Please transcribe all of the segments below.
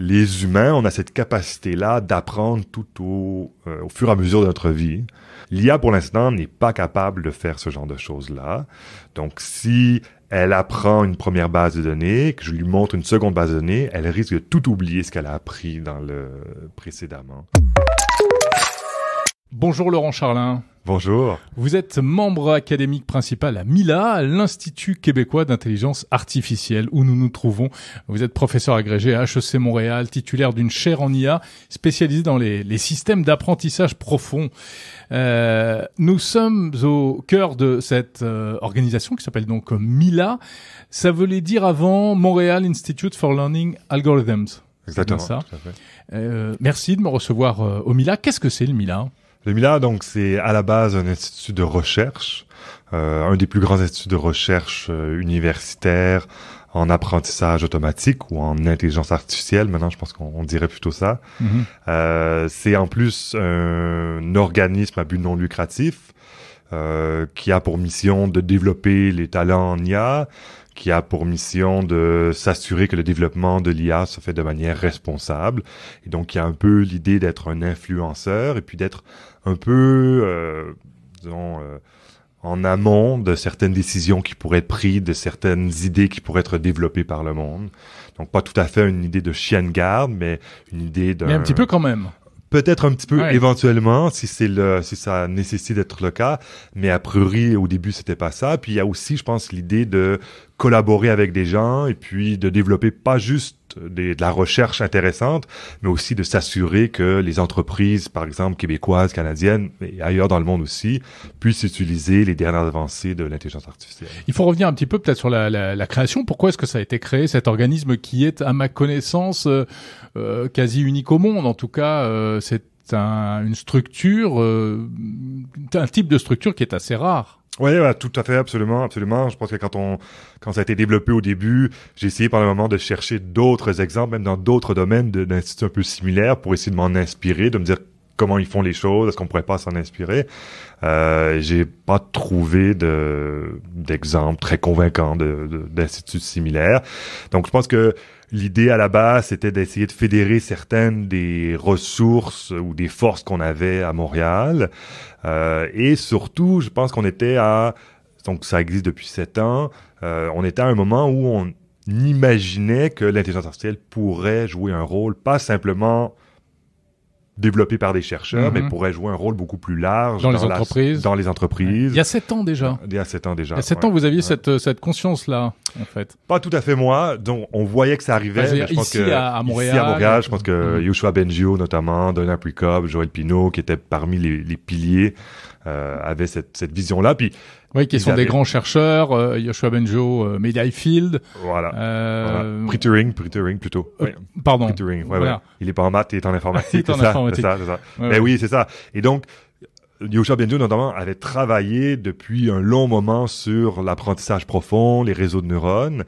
les humains, on a cette capacité-là d'apprendre tout euh, au, fur et à mesure de notre vie. L'IA, pour l'instant, n'est pas capable de faire ce genre de choses-là. Donc, si elle apprend une première base de données, que je lui montre une seconde base de données, elle risque de tout oublier ce qu'elle a appris dans le précédemment. Bonjour Laurent Charlin. Bonjour. Vous êtes membre académique principal à MILA, l'Institut québécois d'intelligence artificielle, où nous nous trouvons. Vous êtes professeur agrégé à HEC Montréal, titulaire d'une chaire en IA, spécialisée dans les, systèmes d'apprentissage profond. Euh, nous sommes au cœur de cette euh, organisation qui s'appelle donc MILA. Ça voulait dire avant Montréal Institute for Learning Algorithms. Exactement. Ça. Euh, merci de me recevoir au MILA. Qu'est-ce que c'est le MILA le MILA, donc, c'est à la base un institut de recherche, euh, un des plus grands instituts de recherche euh, universitaires universitaire en apprentissage automatique ou en intelligence artificielle. Maintenant, je pense qu'on dirait plutôt ça. Mm-hmm. Euh, c'est en plus un organisme à but non lucratif qui a pour mission de développer les talents en IA, qui a pour mission de s'assurer que le développement de l'IA se fait de manière responsable. Et donc, il y a un peu l'idée d'être un influenceur et puis d'être un peu, euh, disons, euh, en amont de certaines décisions qui pourraient être prises, de certaines idées qui pourraient être développées par le monde. Donc pas tout à fait une idée de chien de garde, mais une idée d'un... Mais un petit peu quand même. Peut-être un petit peu éventuellement si c'est le si ça nécessite d'être le cas, mais a priori au début c'était pas ça. Puis il y a aussi je pense l'idée de collaborer avec des gens et puis de développer pas juste de la recherche intéressante, mais aussi de s'assurer que les entreprises, par exemple québécoises, canadiennes et ailleurs dans le monde aussi, puissent utiliser les dernières avancées de l'intelligence artificielle. Il faut revenir un petit peu peut-être sur la, création. Pourquoi est-ce que ça a été créé, cet organisme qui est, à ma connaissance, euh, euh, quasi unique au monde En tout cas, euh, c'est c'est une structure, euh, un type de structure qui est assez rare. Oui, tout à fait, absolument, absolument. Je pense que quand on, quand ça a été développé au début, j'ai essayé par le moment de chercher d'autres exemples, même dans d'autres domaines d'instituts un peu similaires, pour essayer de m'en inspirer, de me dire comment ils font les choses, est-ce qu'on pourrait pas s'en inspirer euh, J'ai pas trouvé de d'exemple très convaincants d'instituts similaires. Donc je pense que l'idée à la base c'était d'essayer de fédérer certaines des ressources ou des forces qu'on avait à Montréal, euh, et surtout je pense qu'on était à donc ça existe depuis sept ans. Euh, on était à un moment où on imaginait que l'intelligence artificielle pourrait jouer un rôle, pas simplement développé par des chercheurs, mais mhm. pourrait jouer un rôle beaucoup plus large dans, les entreprises. Dans les entreprises. Il y a sept ans déjà. Il y a sept ans déjà. Il y a sept ans, vous aviez cette euh, cette conscience là, en fait. Pas tout à fait moi. Donc on voyait que ça arrivait. je pense ici, que, à, Montréal, ici à Montréal, je pense que mm Bengio notamment, Donna Pricop, Joël Pinault, qui étaient parmi les, les piliers euh, avait cette, cette vision-là. Puis oui, qui sont des grands chercheurs, Yoshua euh, Benjo, euh, Field. Voilà. Euh... voilà. plutôt. Euh, pardon. ouais, ouais. Il est pas en maths, il est en informatique. il est en informatique. c'est ça, c'est ça. Mais ben oui, c'est ça. Et donc, Yoshua Benjo, notamment, avait travaillé depuis un long moment sur l'apprentissage profond, les réseaux de neurones.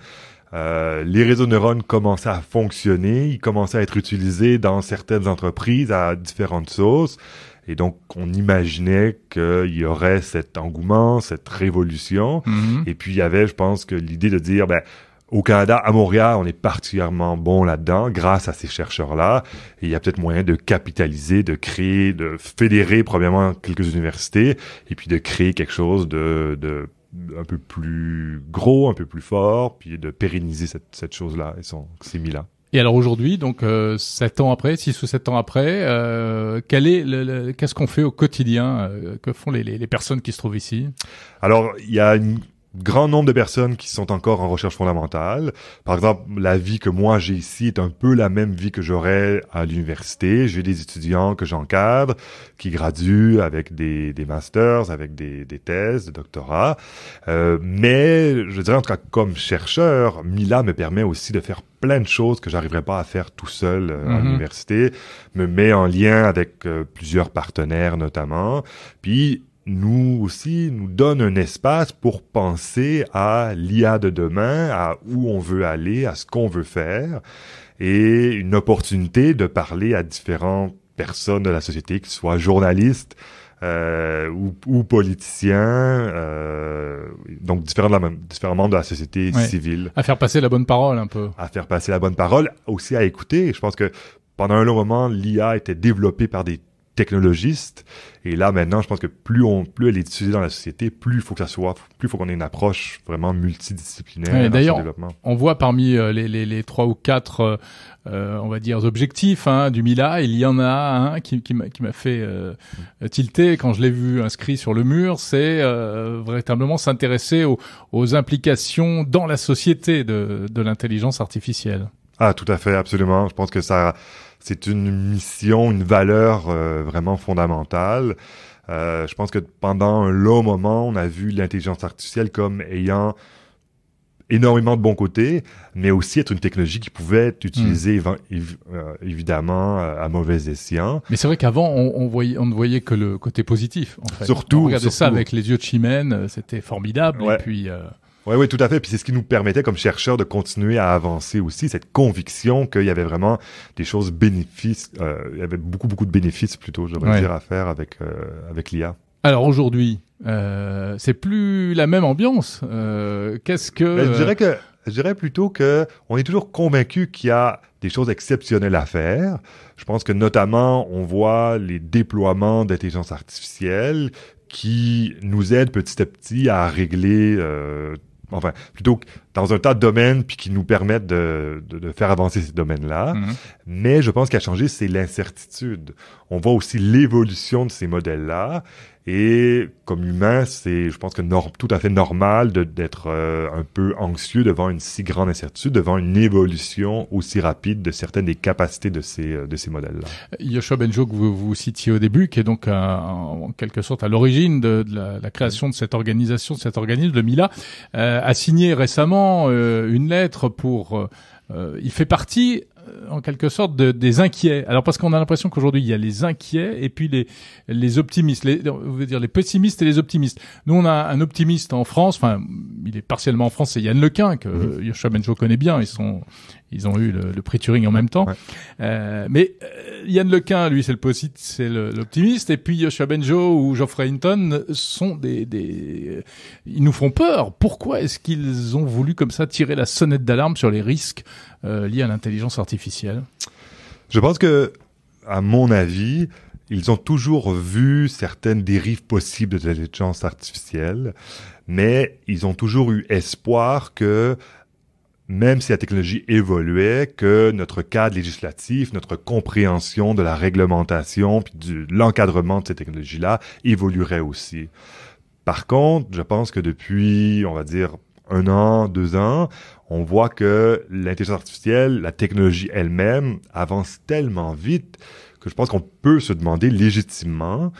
Euh, les réseaux de neurones commençaient à fonctionner, ils commençaient à être utilisés dans certaines entreprises à différentes sources. Et donc, on imaginait qu'il y aurait cet engouement, cette révolution. Mhm. Et puis, il y avait, je pense, que l'idée de dire, ben, au Canada, à Montréal, on est particulièrement bon là-dedans grâce à ces chercheurs-là. il y a peut-être moyen de capitaliser, de créer, de fédérer premièrement quelques universités et puis de créer quelque chose de, de un peu plus gros, un peu plus fort, puis de pérenniser cette, chose-là et son, ces là et alors aujourd'hui, donc euh, ans après, six ou sept ans après, euh, quel est le, qu'est-ce qu'on fait au quotidien euh, Que font les, personnes qui se trouvent ici Alors, il y a une grand nombre de personnes qui sont encore en recherche fondamentale. Par exemple, la vie que moi j'ai ici est un peu la même vie que j'aurais à l'université. J'ai des étudiants que j'encadre, qui graduent avec des, masters, avec des, thèses, des doctorats. Euh, mais je dirais en tout cas comme chercheur, Mila me permet aussi de faire plein de choses que j'arriverais pas à faire tout seul euh, à mm-hmm. l'université, me met en lien avec euh, plusieurs partenaires notamment. Puis nous aussi nous donne un espace pour penser à l'IA de demain, à où on veut aller, à ce qu'on veut faire, et une opportunité de parler à différentes personnes de la société, qu'ils soient journalistes euh, ou, politiciens, euh, donc différents, de la, différents membres de la société civile. À faire passer la bonne parole un peu. À faire passer la bonne parole, aussi à écouter. Je pense que pendant un long moment, l'IA était développée par des technologiste. Et là, maintenant, je pense que plus on, plus elle est diffusée dans la société, plus il faut que ça soit, plus il faut qu'on ait une approche vraiment multidisciplinaire dans développement. On voit parmi euh, les, trois ou quatre, euh, euh, on va dire, objectifs hein, du Mila, il y en a un qui, qui m'a fait euh, mm. tilter quand je l'ai vu inscrit sur le mur, c'est véritablement s'intéresser aux, aux, implications dans la société de, de l'intelligence artificielle. Ah, tout à fait, absolument. Je pense que ça, c'est une mission, une valeur euh, vraiment fondamentale. Euh, je pense que pendant un long moment, on a vu l'intelligence artificielle comme ayant énormément de bons côtés, mais aussi être une technologie qui pouvait être utilisée hmm. euh, évidemment à mauvais escient. Mais c'est vrai qu'avant, on, on ne voyait que le côté positif. En Surtout, on ça avec les yeux de Chimène, c'était formidable. Et puis. Oui, oui, tout à fait. Puis c'est ce qui nous permettait, comme chercheurs, de continuer à avancer aussi, cette conviction qu'il y avait vraiment des choses bénéfices, euh, il y avait beaucoup, beaucoup de bénéfices plutôt, j'aimerais dire, à faire avec, euh, avec l'IA. Alors aujourd'hui, euh, c'est plus la même ambiance. Euh, qu'est-ce que... Ben, je dirais euh, que je dirais plutôt que on est toujours convaincu qu'il y a des choses exceptionnelles à faire. Je pense que notamment, on voit les déploiements d'intelligence artificielle qui nous aident petit à petit à régler euh, enfin, plutôt dans un tas de domaines, puis qui nous permettent de, faire avancer ces domaines-là. Mhm. Mais je pense qu'à changer, c'est l'incertitude. On voit aussi l'évolution de ces modèles-là. Et comme humain, c'est, je pense que tout à fait normal d'être euh, un peu anxieux devant une si grande incertitude, devant une évolution aussi rapide de certaines des capacités de ces euh, de ces modèles-là. Yoshua Benjo que vous, vous citiez au début, qui est donc en quelque sorte à l'origine de, la, création de cette organisation, de cet organisme, de Mila, euh, a signé récemment euh, une lettre pour. il fait partie en quelque sorte de, des inquiets. Alors parce qu'on a l'impression qu'aujourd'hui il y a les inquiets et puis les les optimistes, les, dire les pessimistes et les optimistes. Nous on a un optimiste en France, enfin il est partiellement en France, c'est Yann Lequin que mmh. Yoshua Benjo connaît bien. Ils sont ils ont eu le, le prix Turing en même temps. Euh, mais Yann euh, Lequin, lui, c'est le possible, c'est l'optimiste. Et puis Joshua Benjo ou Geoffrey Hinton sont des, des, euh, ils nous font peur. Pourquoi est-ce qu'ils ont voulu comme ça tirer la sonnette d'alarme sur les risques liés à l'intelligence artificielle Je pense que, à mon avis, ils ont toujours vu certaines dérives possibles de l'intelligence artificielle, mais ils ont toujours eu espoir que même si la technologie évoluait, que notre cadre législatif, notre compréhension de la réglementation, puis de l'encadrement de ces technologies-là évoluerait aussi. Par contre, je pense que depuis, on va dire, un an, deux ans, on voit que l'intelligence artificielle, la technologie elle-même avance tellement vite que je pense qu'on peut se demander légitimement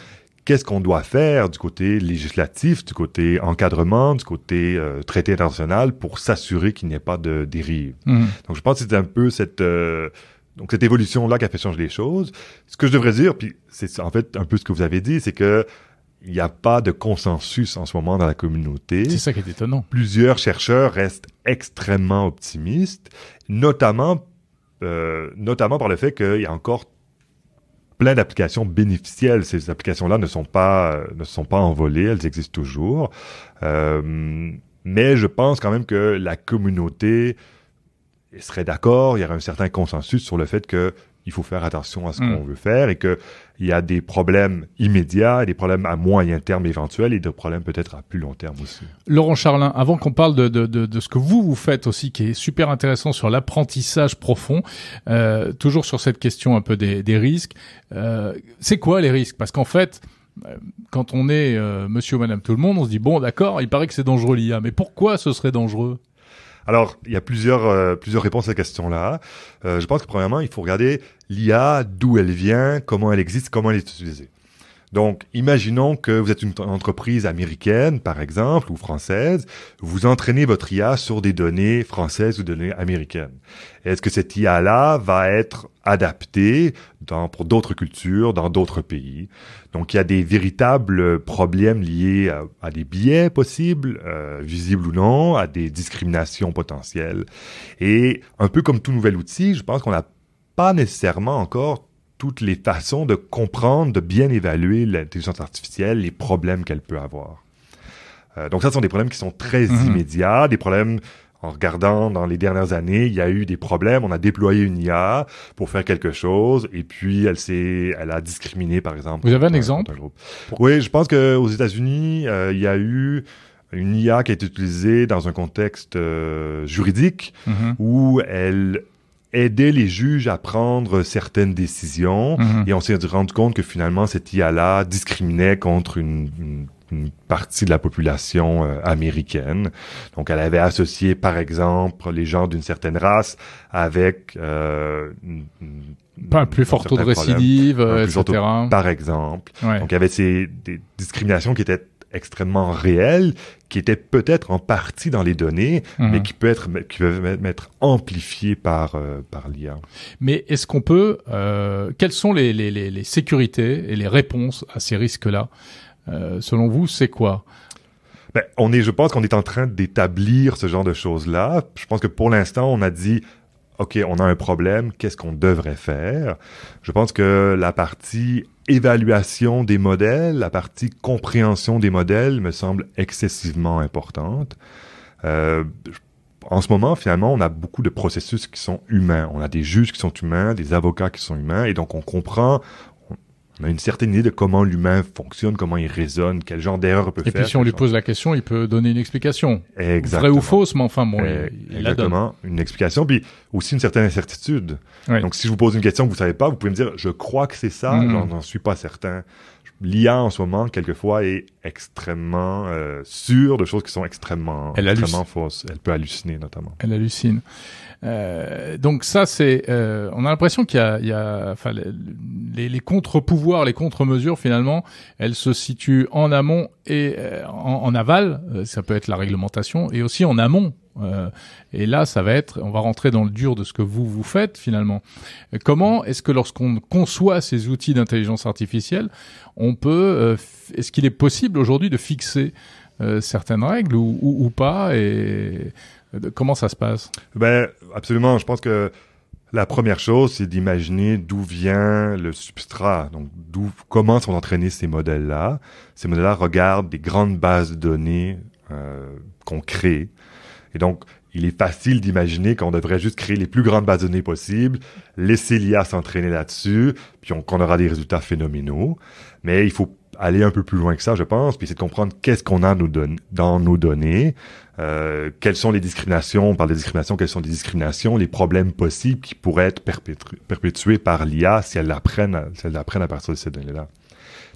qu'est-ce qu'on doit faire du côté législatif, du côté encadrement, du côté euh, traité international pour s'assurer qu'il n'y ait pas de dérive. Mm. Donc, je pense que c'est un peu cette, euh, donc cette évolution-là qui a fait changer les choses. Ce que je devrais dire, puis c'est en fait un peu ce que vous avez dit, c'est que il n'y a pas de consensus en ce moment dans la communauté. C'est ça qui est étonnant. Plusieurs chercheurs restent extrêmement optimistes, notamment, euh, notamment par le fait qu'il y a encore plein d'applications bénéficielles. Ces applications-là ne sont pas euh, ne sont pas envolées, elles existent toujours. Euh, mais je pense quand même que la communauté serait d'accord, il y aurait un certain consensus sur le fait que il faut faire attention à ce hmm. qu'on veut faire et qu'il y a des problèmes immédiats, des problèmes à moyen terme éventuels et des problèmes peut-être à plus long terme aussi. Laurent Charlin, avant qu'on parle de, ce que vous, vous faites aussi, qui est super intéressant sur l'apprentissage profond, euh, toujours sur cette question un peu des, risques, euh, c'est quoi les risques Parce qu'en fait, euh, quand on est monsieur ou madame tout le monde, on se dit, bon d'accord, il paraît que c'est dangereux l'IA, mais pourquoi ce serait dangereux alors, il y a plusieurs, euh, plusieurs réponses à cette question-là. Euh, je pense que premièrement, il faut regarder l'IA, d'où elle vient, comment elle existe, comment elle est utilisée. Donc, imaginons que vous êtes une entreprise américaine, par exemple, ou française, vous entraînez votre IA sur des données françaises ou données américaines. Est-ce que cette IA-là va être adaptée dans, pour d'autres cultures, dans d'autres pays? Donc, il y a des véritables problèmes liés à, des biais possibles, euh, visibles ou non, à des discriminations potentielles. Et un peu comme tout nouvel outil, je pense qu'on n'a pas nécessairement encore toutes les façons de comprendre, de bien évaluer l'intelligence artificielle, les problèmes qu'elle peut avoir. Euh, donc ça, ce sont des problèmes qui sont très mhm. immédiats, des problèmes en regardant dans les dernières années, il y a eu des problèmes. On a déployé une IA pour faire quelque chose, et puis elle s'est, elle a discriminé, par exemple. Vous avez un, exemple Oui, je pense que aux États-Unis, euh, il y a eu une IA qui a été utilisée dans un contexte euh, juridique mhm. où elle aider les juges à prendre certaines décisions mhm. et on s'est rendu compte que finalement cette IA-là discriminait contre une, partie de la population euh, américaine. Donc elle avait associé par exemple les gens d'une certaine race avec euh, pas un euh, plus fort taux de récidive, etc. par exemple. Donc il y avait ces des discriminations qui étaient extrêmement réel, qui était peut-être en partie dans les données, mhm. mais qui peut être qui être amplifié euh, par l'IA. Mais est-ce qu'on peut euh, quelles sont les, sécurités et les réponses à ces risques-là euh, Selon vous, c'est quoi ben, on est, je pense qu'on est en train d'établir ce genre de choses-là. Je pense que pour l'instant, on a dit OK, on a un problème, qu'est-ce qu'on devrait faire? Je pense que la partie évaluation des modèles, la partie compréhension des modèles me semble excessivement importante. Euh, en ce moment, finalement, on a beaucoup de processus qui sont humains. On a des juges qui sont humains, des avocats qui sont humains, et donc on comprend, on a une certaine idée de comment l'humain fonctionne, comment il raisonne, quel genre d'erreur peut faire. Et puis si on lui pose la question, il peut donner une explication. Exactement. ou fausse, mais enfin bon, il, eh, Exactement, une explication, puis aussi une certaine incertitude. Donc si je vous pose une question que vous savez pas, vous pouvez me dire, je crois que c'est ça, on mm-hmm. n'en suis pas certain l'IA en ce moment, quelquefois, est extrêmement euh, sûre de choses qui sont extrêmement, extrêmement fausses. Elle peut halluciner, notamment. Elle hallucine. Euh, donc ça, c'est... Euh, on a l'impression qu'il y a... Il y a enfin, les, les contre-pouvoirs, les contre-mesures, finalement, elles se situent en amont et euh, en aval. ça peut être la réglementation. Et aussi en amont, euh, et là, ça va être, on va rentrer dans le dur de ce que vous vous faites finalement. Euh, comment est-ce que lorsqu'on conçoit ces outils d'intelligence artificielle, on peut, euh, est-ce qu'il est possible aujourd'hui de fixer certaines règles ou, pas et comment ça se passe Ben absolument. Je pense que la première chose, c'est d'imaginer d'où vient le substrat, donc d'où, comment sont entraînés ces modèles-là. Ces modèles-là regardent des grandes bases de données qu'on crée, et donc, il est facile d'imaginer qu'on devrait juste créer les plus grandes bases de données possibles, laisser l'IA s'entraîner là-dessus, puis qu'on aura des résultats phénoménaux. Mais il faut aller un peu plus loin que ça, je pense, puis c'est de comprendre qu'est-ce qu'on a dans nos données, euh, quelles sont les discriminations, par parle des discriminations, quelles sont les discriminations, les problèmes possibles qui pourraient être perpétués par l'IA si elle l'apprennent, si à partir de ces données-là.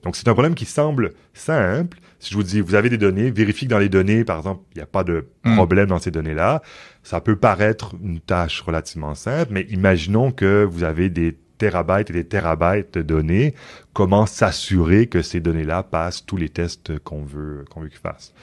Donc c'est un problème qui semble simple, si je vous dis, vous avez des données, vérifiez que dans les données, par exemple, il n'y a pas de hmm. problème dans ces données-là. Ça peut paraître une tâche relativement simple, mais imaginons que vous avez des terabytes et des terabytes de données, comment s'assurer que ces données-là passent tous les tests qu'on veut qu'on veut qu'ils fassent.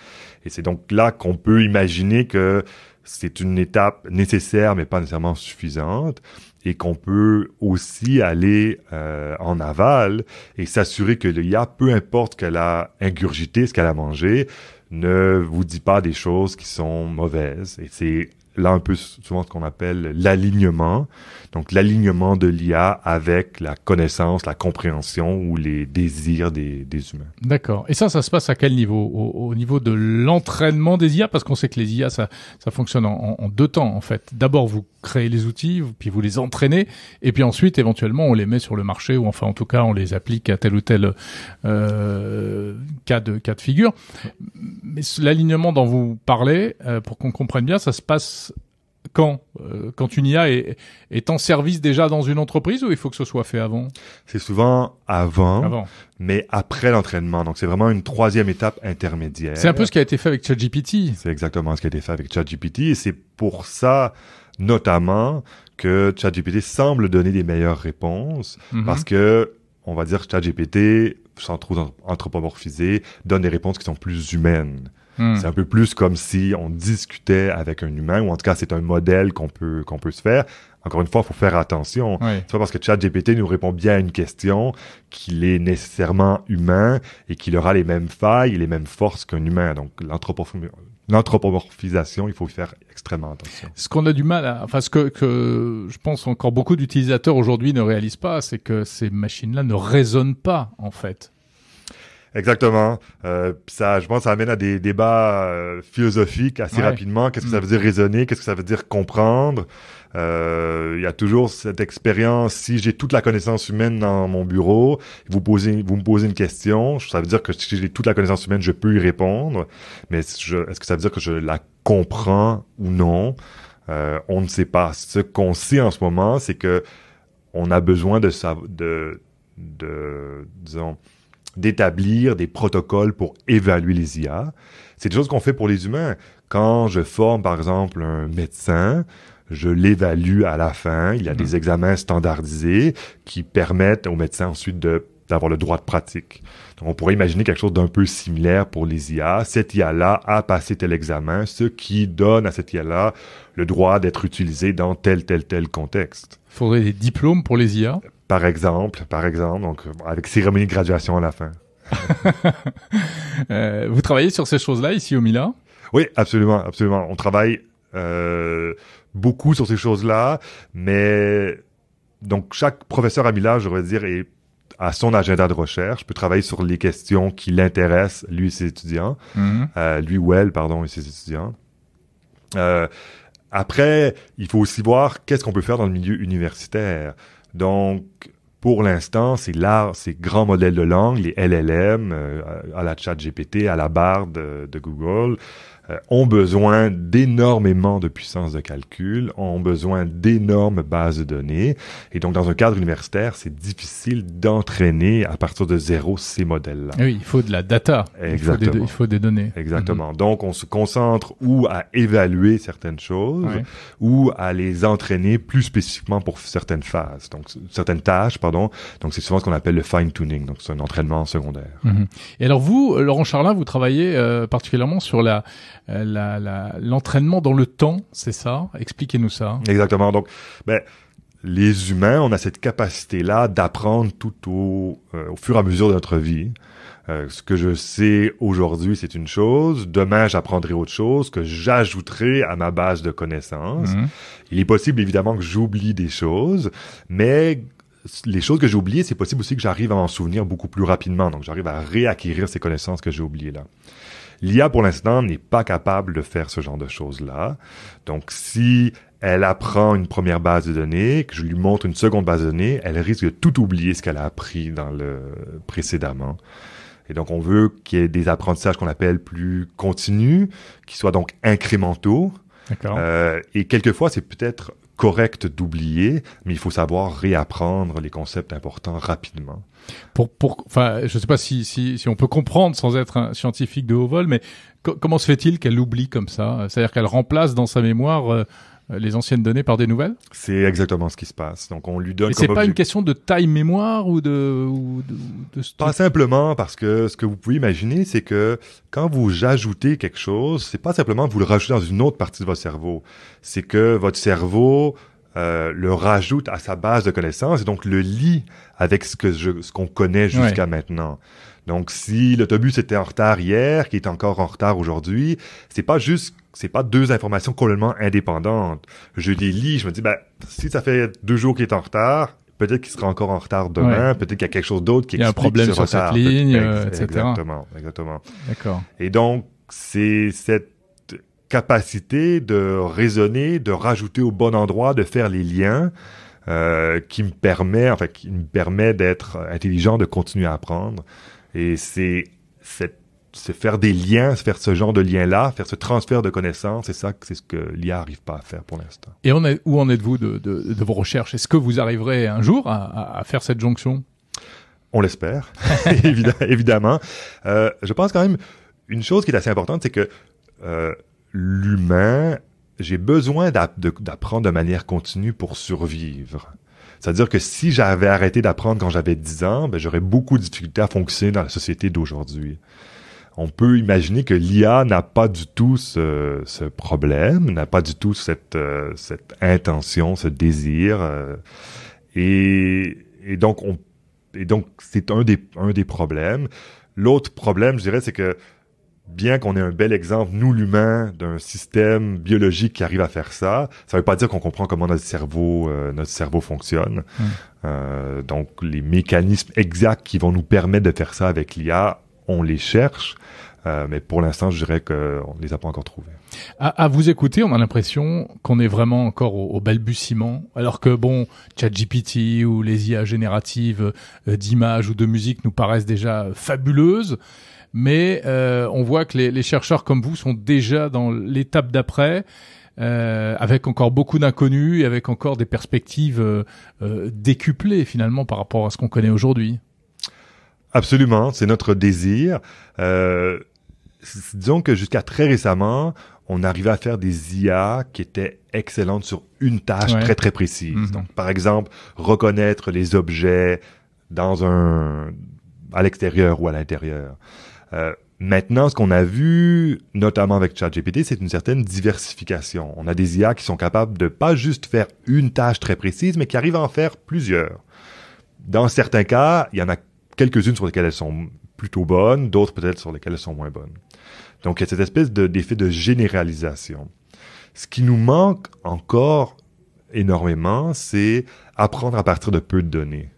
Et c'est donc là qu'on peut imaginer que c'est une étape nécessaire mais pas nécessairement suffisante et qu'on peut aussi aller euh, en aval et s'assurer que le ya, peu importe qu'elle a ingurgité, ce qu'elle a mangé, ne vous dit pas des choses qui sont mauvaises. Et c'est là un peu souvent ce qu'on appelle l'alignement. Donc l'alignement de l'IA avec la connaissance, la compréhension ou les désirs des, humains. D'accord. Et ça, ça se passe à quel niveau au, niveau de l'entraînement des IA Parce qu'on sait que les IA, ça, ça fonctionne en, deux temps en fait. D'abord, vous créez les outils, puis vous les entraînez, et puis ensuite, éventuellement, on les met sur le marché, ou enfin en tout cas, on les applique à tel ou tel euh, cas, de, cas de figure. Mais l'alignement dont vous parlez, euh, pour qu'on comprenne bien, ça se passe quand euh, Quand une IA est, est en service déjà dans une entreprise ou il faut que ce soit fait avant C'est souvent avant, mais après l'entraînement. Donc c'est vraiment une troisième étape intermédiaire. C'est un peu ce qui a été fait avec ChatGPT. C'est exactement ce qui a été fait avec ChatGPT et c'est pour ça notamment que ChatGPT semble donner des meilleures réponses mhm. parce que on va dire ChatGPT sans trop anthropomorphiser, donne des réponses qui sont plus humaines. Hmm. C'est un peu plus comme si on discutait avec un humain, ou en tout cas, c'est un modèle qu'on peut, se faire. Encore une fois, il faut faire attention. C'est pas parce que ChatGPT nous répond bien à une question qu'il est nécessairement humain et qu'il aura les mêmes failles et les mêmes forces qu'un humain. Donc, l'anthropomorphisation, il faut y faire extrêmement attention. Ce qu'on a du mal à, enfin, ce que, que je pense encore beaucoup d'utilisateurs aujourd'hui ne réalisent pas, c'est que ces machines-là ne raisonnent pas, en fait. Exactement. Euh, ça, je pense, que ça amène à des débats euh, philosophiques assez rapidement. Qu'est-ce que ça mm. veut dire raisonner Qu'est-ce que ça veut dire comprendre euh, Il y a toujours cette expérience. Si j'ai toute la connaissance humaine dans mon bureau, vous posez, vous me posez une question, ça veut dire que si j'ai toute la connaissance humaine, je peux y répondre. Mais est-ce que ça veut dire que je la comprends ou non On ne sait pas. Ce qu'on sait en ce moment, c'est que on a besoin de, ça. de, de disons d'établir des protocoles pour évaluer les IA. C'est des choses qu'on fait pour les humains. Quand je forme, par exemple, un médecin, je l'évalue à la fin. Il y a des mhm. examens standardisés qui permettent aux médecins ensuite d'avoir le droit de pratique. on pourrait imaginer quelque chose d'un peu similaire pour les IA. Cette IA-là a passé tel examen, ce qui donne à cette IA-là le droit d'être utilisée dans tel, tel, tel contexte. Il faudrait des diplômes pour les IA par exemple, par exemple, donc avec cérémonie de graduation à la fin. Euh, vous travaillez sur ces choses-là ici au Milan Oui, absolument, absolument. On travaille euh, beaucoup sur ces choses-là, mais donc chaque professeur à Milan, je voudrais dire, est à son agenda de recherche, peut travailler sur les questions qui l'intéressent, lui et ses étudiants, mhm. euh, lui ou elle, pardon, et ses étudiants. Euh, après, il faut aussi voir qu'est-ce qu'on peut faire dans le milieu universitaire. Donc, pour l'instant, c'est l'art, ces grands modèles de langue, les LLM, euh, à la chat GPT, à la barre de Google, euh, ont besoin d'énormément de puissance de calcul, ont besoin d'énormes bases de données. Et donc, dans un cadre universitaire, c'est difficile d'entraîner à partir de zéro ces modèles-là. Oui, il faut de la data. Exactement. Il faut des, données. Exactement. Mm-hmm. Donc, on se concentre ou à évaluer certaines choses ou à les entraîner plus spécifiquement pour certaines phases, donc certaines tâches, pardon. Donc, c'est souvent ce qu'on appelle le fine-tuning. Donc, c'est un entraînement secondaire. Mm-hmm. Et alors, vous, Laurent Charlin, vous travaillez euh, particulièrement sur la euh, l'entraînement dans le temps, c'est ça Expliquez-nous ça. Exactement. Donc, ben, les humains, on a cette capacité-là d'apprendre tout au, euh, fur et à mesure de notre vie. Euh, ce que je sais aujourd'hui, c'est une chose. Demain, j'apprendrai autre chose que j'ajouterai à ma base de connaissances. Mhm. Il est possible, évidemment, que j'oublie des choses, mais les choses que j'ai oubliées, c'est possible aussi que j'arrive à m'en souvenir beaucoup plus rapidement. Donc, j'arrive à réacquérir ces connaissances que j'ai oubliées là. L'IA, pour l'instant, n'est pas capable de faire ce genre de choses-là. Donc, si elle apprend une première base de données, que je lui montre une seconde base de données, elle risque de tout oublier ce qu'elle a appris dans le précédemment. Et donc, on veut qu'il y ait des apprentissages qu'on appelle plus continus, qui soient donc incrémentaux. Euh, et quelquefois, c'est peut-être correct d'oublier, mais il faut savoir réapprendre les concepts importants rapidement. Pour, pour, enfin, je sais pas si, si, si on peut comprendre sans être un scientifique de haut vol, mais comment se fait-il qu'elle oublie comme ça C'est-à-dire qu'elle remplace dans sa mémoire euh, euh, les anciennes données par des nouvelles C'est exactement ce qui se passe. Donc on lui donne. c'est pas une question de taille mémoire ou de, Pas simplement parce que ce que vous pouvez imaginer, c'est que quand vous ajoutez quelque chose, c'est pas simplement vous le rajoutez dans une autre partie de votre cerveau. C'est que votre cerveau euh, le rajoute à sa base de connaissances et donc le lie avec ce que je, ce qu'on connaît jusqu'à maintenant. Donc, si l'autobus était en retard hier, qui est encore en retard aujourd'hui, c'est pas juste, c'est pas deux informations complètement indépendantes. Je les lis, je me dis, ben, si ça fait deux jours qu'il est en retard, peut-être qu'il sera encore en retard demain, peut-être qu'il y a quelque chose d'autre qui explique Il y a un problème sur cette ligne, euh, etc. Exactement, exactement. D'accord. Et donc, c'est cette capacité de raisonner, de rajouter au bon endroit, de faire les liens, euh, qui me permet, enfin, qui me permet d'être intelligent, de continuer à apprendre. Et c'est se faire des liens, faire ce genre de lien-là, faire ce transfert de connaissances, c'est ça, c'est ce que l'IA arrive pas à faire pour l'instant. Et on est, où en êtes-vous de, de, de, vos recherches Est-ce que vous arriverez un jour à, à faire cette jonction On l'espère, évidemment. Euh, je pense quand même une chose qui est assez importante, c'est que euh, l'humain, j'ai besoin d'apprendre de manière continue pour survivre. C'est-à-dire que si j'avais arrêté d'apprendre quand j'avais 10 ans, ben, j'aurais beaucoup de difficultés à fonctionner dans la société d'aujourd'hui. On peut imaginer que l'IA n'a pas du tout ce, problème, n'a pas du tout cette, euh, cette intention, ce désir. Euh, et, donc, on, et donc, c'est un des, un des problèmes. L'autre problème, je dirais, c'est que bien qu'on ait un bel exemple, nous l'humain, d'un système biologique qui arrive à faire ça, ça ne veut pas dire qu'on comprend comment notre cerveau, euh, notre cerveau fonctionne. Mm. Euh, donc les mécanismes exacts qui vont nous permettre de faire ça avec l'IA, on les cherche. Euh, mais pour l'instant, je dirais qu'on ne les a pas encore trouvés. À, vous écouter, on a l'impression qu'on est vraiment encore au, au, balbutiement, alors que bon, ChatGPT ou les IA génératives d'images ou de musique nous paraissent déjà fabuleuses mais euh, on voit que les, les, chercheurs comme vous sont déjà dans l'étape d'après. Euh, avec encore beaucoup d'inconnus et avec encore des perspectives euh, euh, décuplées finalement par rapport à ce qu'on connaît aujourd'hui. Absolument, c'est notre désir. disons que jusqu'à très récemment, on arrivait à faire des IA qui étaient excellentes sur une tâche très très précise. Mhm. par exemple, reconnaître les objets dans un à l'extérieur ou à l'intérieur. Euh, maintenant, ce qu'on a vu, notamment avec ChatGPT, c'est une certaine diversification. On a des IA qui sont capables de pas juste faire une tâche très précise, mais qui arrivent à en faire plusieurs. Dans certains cas, il y en a quelques-unes sur lesquelles elles sont plutôt bonnes, d'autres peut-être sur lesquelles elles sont moins bonnes. Donc, il y a cette espèce d'effet de généralisation. Ce qui nous manque encore énormément, c'est apprendre à partir de peu de données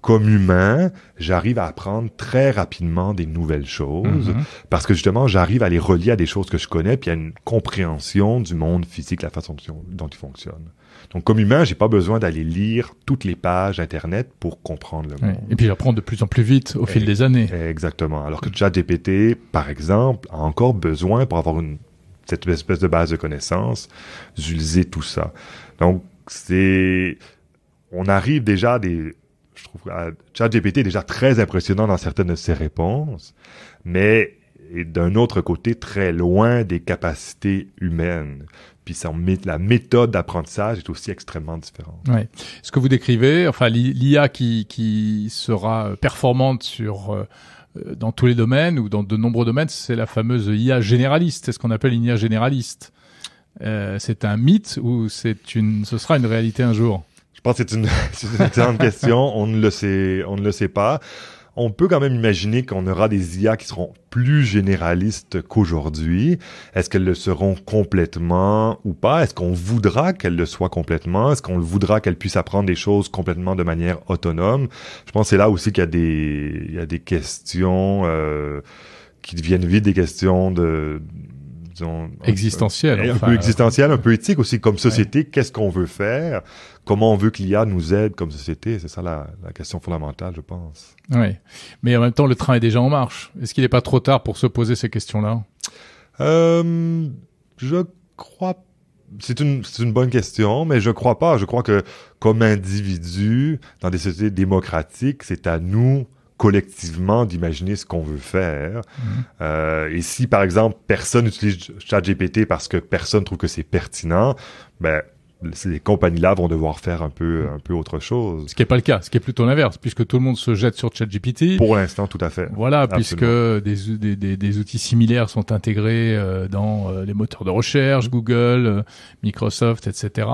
comme humain, j'arrive à apprendre très rapidement des nouvelles choses mhm. parce que justement, j'arrive à les relier à des choses que je connais, puis à une compréhension du monde physique, la façon dont il fonctionne. Donc, comme humain, j'ai pas besoin d'aller lire toutes les pages Internet pour comprendre le monde. Et puis, j'apprends de plus en plus vite au fil des années. Exactement. Alors que déjà, ChatGPT, par exemple, a encore besoin pour avoir cette espèce de base de connaissances, d'utiliser tout ça. Donc, c'est, on arrive déjà à des, je trouve ah, ChatGPT est déjà très impressionnant dans certaines de ses réponses, mais d'un autre côté très loin des capacités humaines. Puis la méthode d'apprentissage est aussi extrêmement différente. Oui. Ce que vous décrivez, enfin l'IA qui, qui sera euh, performante sur euh, euh, dans tous les domaines ou dans de nombreux domaines, c'est la fameuse IA généraliste. C'est ce qu'on appelle une IA généraliste. Euh, c'est un mythe ou c'est une, ce sera une réalité un jour je pense que c'est une, une excellente question. On ne le sait, on ne le sait pas on peut quand même imaginer qu'on aura des IA qui seront plus généralistes qu'aujourd'hui. Est-ce qu'elles le seront complètement ou pas? Est-ce qu'on voudra qu'elles le soient complètement? Est-ce qu'on voudra qu'elles puissent apprendre des choses complètement de manière autonome? Je pense que c'est là aussi qu'il y a des, il y a des questions euh, qui deviennent vite des questions de disons, existentielles. Un, peu existentielles, un peu éthiques aussi comme société. Qu'est-ce qu'on veut faire? comment on veut que l'IA nous aide comme société. C'est ça la, question fondamentale, je pense. Oui, mais en même temps, le train est déjà en marche. Est-ce qu'il n'est pas trop tard pour se poser ces questions-là euh, Je crois c'est une, une bonne question, mais je crois pas. Je crois que comme individu, dans des sociétés démocratiques, c'est à nous collectivement d'imaginer ce qu'on veut faire. Mhm. Euh, et si, par exemple, personne n'utilise ChatGPT parce que personne trouve que c'est pertinent, ben ces compagnies-là vont devoir faire un peu, un peu autre chose. Ce qui n'est pas le cas, ce qui est plutôt l'inverse, puisque tout le monde se jette sur ChatGPT. Pour l'instant, tout à fait. Voilà, puisque des, des, des, outils similaires sont intégrés euh, dans euh, les moteurs de recherche, Google, euh, Microsoft, etc.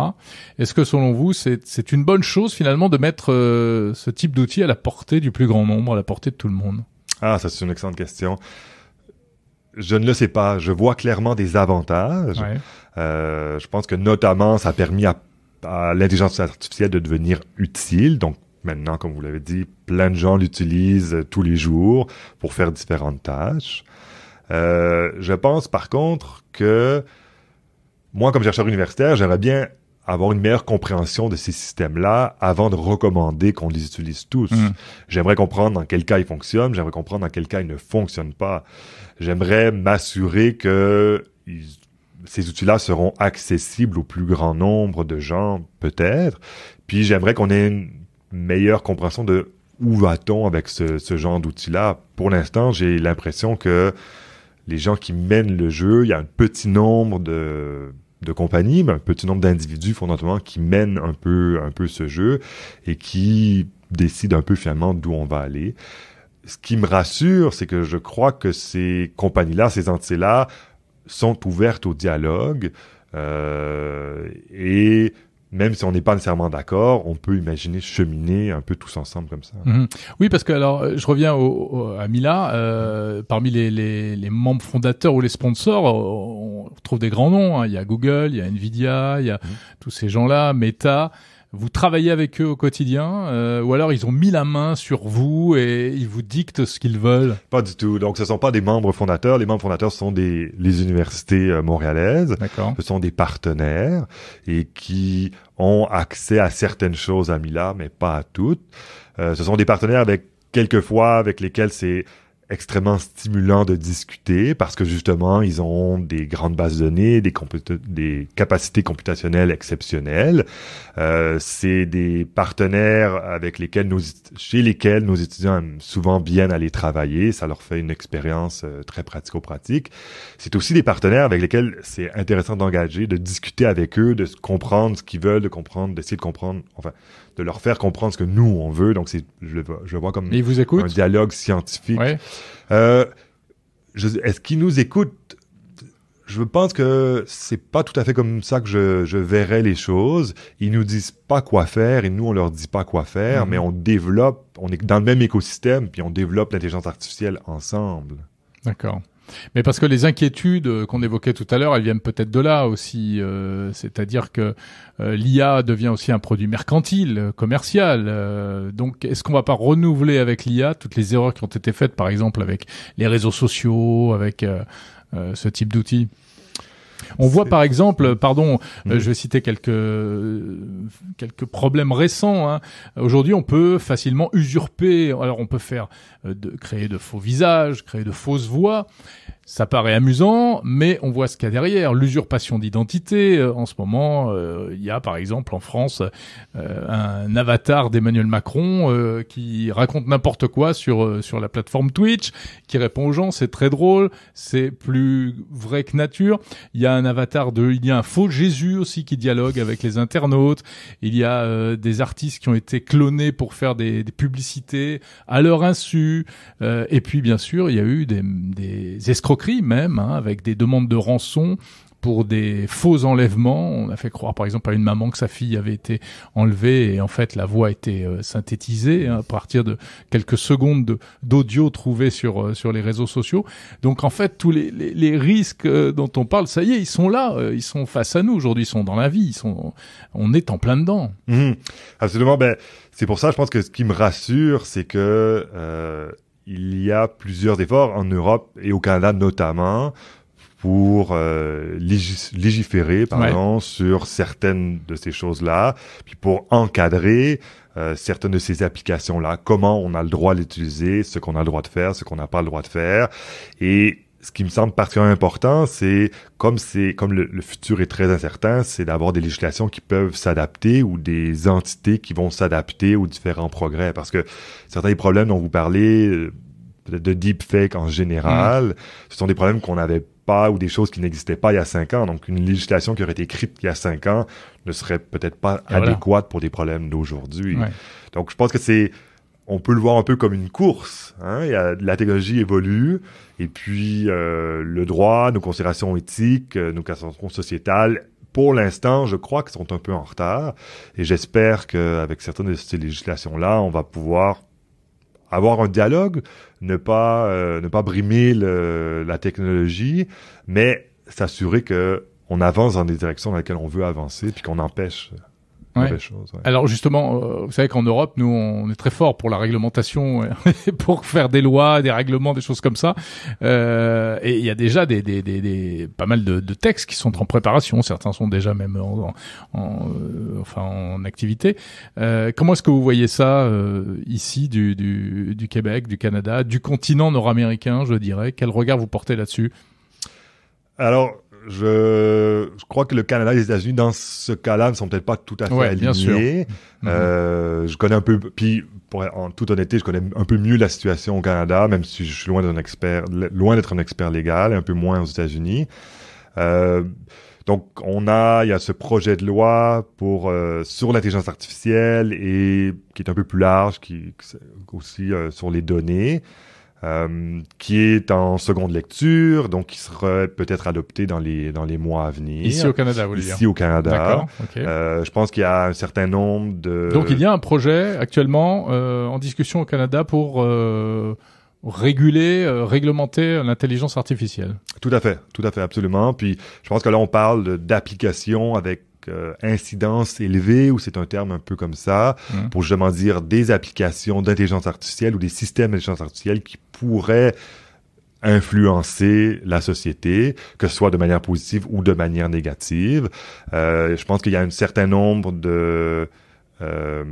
Est-ce que selon vous, c'est une bonne chose finalement de mettre ce type d'outils à la portée du plus grand nombre, à la portée de tout le monde Ah, ça c'est une excellente question. Je ne le sais pas. Je vois clairement des avantages. Euh, je pense que notamment, ça a permis à, l'intelligence artificielle de devenir utile. Donc maintenant, comme vous l'avez dit, plein de gens l'utilisent tous les jours pour faire différentes tâches. Euh, je pense par contre que moi, comme chercheur universitaire, j'aimerais bien avoir une meilleure compréhension de ces systèmes-là avant de recommander qu'on les utilise tous. Hmm. J'aimerais comprendre dans quel cas ils fonctionnent, j'aimerais comprendre dans quel cas ils ne fonctionnent pas. J'aimerais m'assurer que ces outils-là seront accessibles au plus grand nombre de gens, peut-être. Puis j'aimerais qu'on ait une meilleure compréhension de où va-t-on avec ce genre d'outils-là. Pour l'instant, j'ai l'impression que les gens qui mènent le jeu, il y a un petit nombre de de compagnie, mais ben, un petit nombre d'individus fondamentalement qui mènent un peu, un peu ce jeu et qui décident un peu finalement d'où on va aller. Ce qui me rassure, c'est que je crois que ces compagnies-là, ces entités-là, sont ouvertes au dialogue euh, et même si on n'est pas nécessairement d'accord, on peut imaginer cheminer un peu tous ensemble comme ça. Mhm. Oui, parce que alors euh, je reviens à Mila. Euh, parmi les, membres fondateurs ou les sponsors, euh, on trouve des grands noms. Hein. Il y a Google, il y a Nvidia, il y a mhm. tous ces gens-là, Meta vous travaillez avec eux au quotidien euh, ou alors ils ont mis la main sur vous et ils vous dictent ce qu'ils veulent Pas du tout. Donc ce sont pas des membres fondateurs. Les membres fondateurs sont des les universités euh, montréalaises. D'accord. Ce sont des partenaires et qui ont accès à certaines choses à Mila, mais pas à toutes. Euh, ce sont des partenaires avec quelquefois avec lesquels c'est extrêmement stimulant de discuter parce que justement, ils ont des grandes bases de données, des, des capacités computationnelles exceptionnelles. Euh, c'est des partenaires avec lesquels nous, chez lesquels nos étudiants aiment souvent bien aller travailler. Ça leur fait une expérience euh, très pratico-pratique. C'est aussi des partenaires avec lesquels c'est intéressant d'engager, de discuter avec eux, de comprendre ce qu'ils veulent, de comprendre, d'essayer de comprendre, enfin, de leur faire comprendre ce que nous on veut. Donc c'est, je, je vois comme un dialogue scientifique. Euh, est-ce qu'ils nous écoutent Je pense que c'est pas tout à fait comme ça que je, je verrais les choses. Ils nous disent pas quoi faire et nous on leur dit pas quoi faire, mm-hmm. mais on développe, on est dans le même écosystème puis on développe l'intelligence artificielle ensemble. D'accord. Mais parce que les inquiétudes euh, qu'on évoquait tout à l'heure, elles viennent peut-être de là aussi. Euh, c'est-à-dire que euh, l'IA devient aussi un produit mercantile, commercial. donc, est-ce qu'on va pas renouveler avec l'IA toutes les erreurs qui ont été faites, par exemple, avec les réseaux sociaux, avec ce type d'outils on voit par exemple, pardon, euh, mm. je vais citer quelques quelques problèmes récents. Hein. Aujourd'hui, on peut facilement usurper. Alors, on peut faire euh, de, créer de faux visages, créer de fausses voix ça paraît amusant, mais on voit ce qu'il y a derrière, l'usurpation d'identité. Euh, en ce moment, euh, il y a par exemple en France euh, un avatar d'Emmanuel Macron qui raconte n'importe quoi sur sur la plateforme Twitch, qui répond aux gens, c'est très drôle, c'est plus vrai que nature. Il y a un avatar de, il y a un faux Jésus aussi qui dialogue avec les internautes. Il y a des artistes qui ont été clonés pour faire des, publicités à leur insu. et puis bien sûr, il y a eu des, des escrocs cri même, hein, avec des demandes de rançon pour des faux enlèvements. On a fait croire, par exemple, à une maman que sa fille avait été enlevée et en fait la voix était euh, synthétisée hein, à partir de quelques secondes d'audio trouvées sur euh, sur les réseaux sociaux. Donc en fait, tous les, les, risques euh, dont on parle, ça y est, ils sont là, ils sont face à nous aujourd'hui, ils sont dans la vie, ils sont, on est en plein dedans. Mmh. absolument. Ben c'est pour ça, je pense que ce qui me rassure, c'est que il y a plusieurs efforts en Europe et au Canada notamment pour euh, légiférer pardon, sur certaines de ces choses-là, puis pour encadrer euh, certaines de ces applications-là, comment on a le droit à l'utiliser, ce qu'on a le droit de faire, ce qu'on n'a pas le droit de faire. Et ce qui me semble particulièrement important, c'est comme c'est comme le, futur est très incertain, c'est d'avoir des législations qui peuvent s'adapter ou des entités qui vont s'adapter aux différents progrès. Parce que certains des problèmes dont vous parlez, euh, de deepfake en général, mm. ce sont des problèmes qu'on n'avait pas ou des choses qui n'existaient pas il y a cinq ans. Donc une législation qui aurait été écrite il y a cinq ans ne serait peut-être pas adéquate pour des problèmes d'aujourd'hui. Donc je pense que c'est on peut le voir un peu comme une course. Hein. la technologie évolue, et puis, euh, le droit, nos considérations éthiques, euh, nos considérations sociétales, pour l'instant, je crois qu'ils sont un peu en retard. Et j'espère qu'avec certaines de ces législations-là, on va pouvoir avoir un dialogue, ne pas, euh, ne pas brimer la technologie, mais s'assurer que on avance dans des directions dans lesquelles on veut avancer, puis qu'on empêche alors justement, euh, vous savez qu'en Europe, nous, on est très fort pour la réglementation, euh, pour faire des lois, des règlements, des choses comme ça. Euh, et il y a déjà des, des, des, pas mal de, textes qui sont en préparation. Certains sont déjà même en, en, enfin en activité. comment est-ce que vous voyez ça ici du, du, du Québec, du Canada, du continent nord-américain, je dirais Quel regard vous portez là-dessus Alors je, je, crois que le Canada et les États-Unis, dans ce cas-là, ne sont peut-être pas tout à fait alignés. Bien sûr. Mhm. Euh, Je connais un peu, puis en toute honnêteté, je connais un peu mieux la situation au Canada, même si je suis loin d'être un expert, loin d'être un expert légal, un peu moins aux États-Unis. Euh, donc, on a, il y a ce projet de loi pour euh, sur l'intelligence artificielle et qui est un peu plus large, qui, qui aussi euh, sur les données. Euh, qui est en seconde lecture, donc qui sera peut-être adopté dans les dans les mois à venir. Ici au Canada, vous Ici au Canada. D'accord. OK. Euh, je pense qu'il y a un certain nombre de. Donc il y a un projet actuellement euh, en discussion au Canada pour euh, réguler, réglementer l'intelligence artificielle. Tout à fait, tout à fait, absolument. Puis je pense que là, on parle d'application avec euh, incidence élevée ou c'est un terme un peu comme ça pour justement dire des applications d'intelligence artificielle ou des systèmes d'intelligence artificielle qui pourraient influencer la société, que ce soit de manière positive ou de manière négative. Euh, je pense qu'il y a un certain nombre de euh,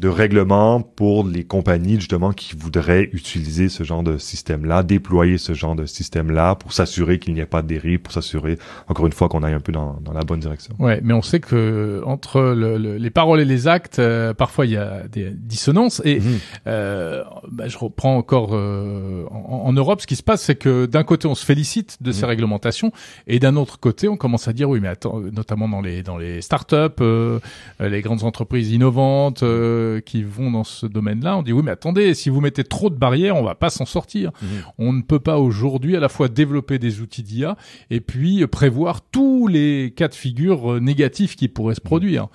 de règlement pour les compagnies justement qui voudraient utiliser ce genre de système-là, déployer ce genre de système-là pour s'assurer qu'il n'y ait pas de dérive, pour s'assurer encore une fois qu'on aille un peu dans, la bonne direction. Ouais, mais on sait que entre les paroles et les actes, euh, parfois il y a des dissonances. Et mhm. euh, bah, je reprends encore en, Europe, ce qui se passe, c'est que d'un côté on se félicite de ces mhm. réglementations et d'un autre côté on commence à dire oui, mais attends, notamment dans les dans les startups, les grandes entreprises innovantes euh, qui vont dans ce domaine-là, on dit oui mais attendez, si vous mettez trop de barrières, on va pas s'en sortir. Mhm. On ne peut pas aujourd'hui à la fois développer des outils d'IA et puis prévoir tous les cas de figure euh, négatifs qui pourraient se produire.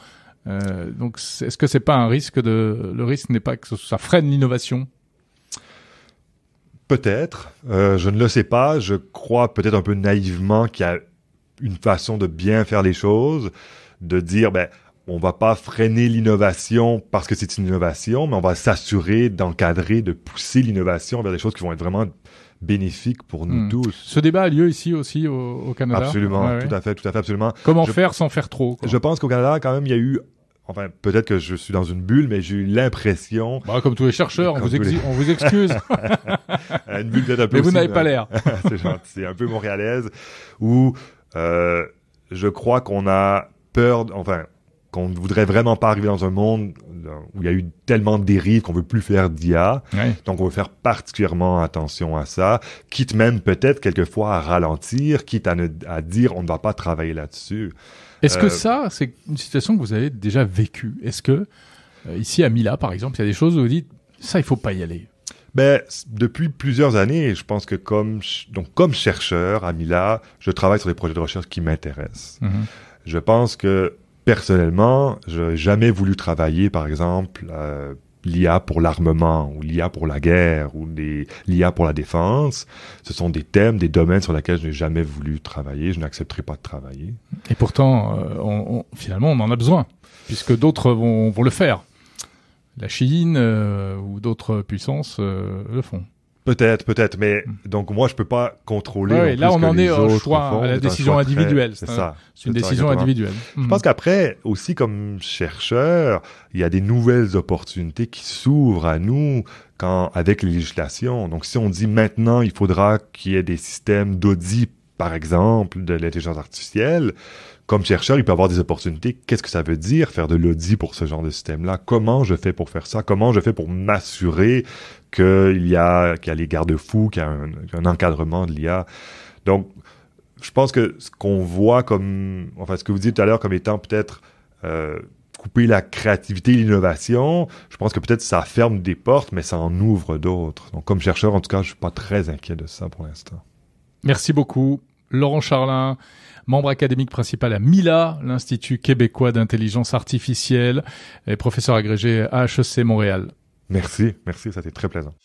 Mhm. Euh, donc est-ce que c'est pas un risque de le risque n'est pas que ça freine l'innovation Peut-être, je ne le sais pas. Je crois peut-être un peu naïvement qu'il y a une façon de bien faire les choses, de dire ben on va pas freiner l'innovation parce que c'est une innovation, mais on va s'assurer d'encadrer, de pousser l'innovation vers des choses qui vont être vraiment bénéfiques pour nous hmm. tous. Ce débat a lieu ici aussi au, Canada. Absolument, tout à fait, tout à fait, absolument. Comment faire sans faire trop Je pense qu'au Canada, quand même, il y a eu Enfin, peut-être que je suis dans une bulle, mais j'ai eu l'impression. Bah, comme tous les chercheurs, on vous, on vous, excuse. une bulle Mais vous n'avez pas l'air. c'est gentil, un peu montréalaise, où euh, je crois qu'on a peur, enfin, qu'on ne voudrait vraiment pas arriver dans un monde où il y a eu tellement de dérives qu'on veut plus faire d'IA. Donc, on veut faire particulièrement attention à ça, quitte même peut-être quelquefois à ralentir, quitte à, dire on ne va pas travailler là-dessus. Est-ce que euh, ça, c'est une situation que vous avez déjà vécue Est-ce que euh, ici à Mila, par exemple, il y a des choses où vous dites ça, il faut pas y aller ben, depuis plusieurs années, je pense que comme, donc comme chercheur à Mila, je travaille sur des projets de recherche qui m'intéressent. Mm-hmm. Je pense que personnellement, je n'ai jamais voulu travailler, par exemple, euh, l'IA pour l'armement ou l'IA pour la guerre ou l'IA pour la défense. Ce sont des thèmes, des domaines sur lesquels je n'ai jamais voulu travailler. Je n'accepterai pas de travailler. Et pourtant, euh, finalement, on en a besoin puisque d'autres vont, le faire. La Chine euh, ou d'autres puissances le font. Peut-être, peut-être, mais hmm. donc moi je peux pas contrôler. Ouais, là on en est au choix, à la décision individuelle. C'est ça. C'est une décision individuelle. Je hmm. pense qu'après aussi comme chercheur, il y a des nouvelles opportunités qui s'ouvrent à nous quand avec les législations. Donc si on dit maintenant il faudra qu'il y ait des systèmes d'audit par exemple, de l'intelligence artificielle, comme chercheur, il peut avoir des opportunités. Qu'est-ce que ça veut dire faire de l'audit pour ce genre de système-là? Comment je fais pour faire ça? Comment je fais pour m'assurer qu'il y a, qu'il y a les garde-fous, qu'il y a un, encadrement de l'IA? Donc, je pense que ce qu'on voit comme, enfin, ce que vous dites tout à l'heure comme étant peut-être, euh, couper la créativité et l'innovation, je pense que peut-être ça ferme des portes, mais ça en ouvre d'autres. Donc, comme chercheur, en tout cas, je suis pas très inquiet de ça pour l'instant. Merci beaucoup, Laurent Charlin membre académique principal à MILA, l'Institut québécois d'intelligence artificielle, et professeur agrégé à HEC Montréal. Merci, merci, ça a été très plaisant.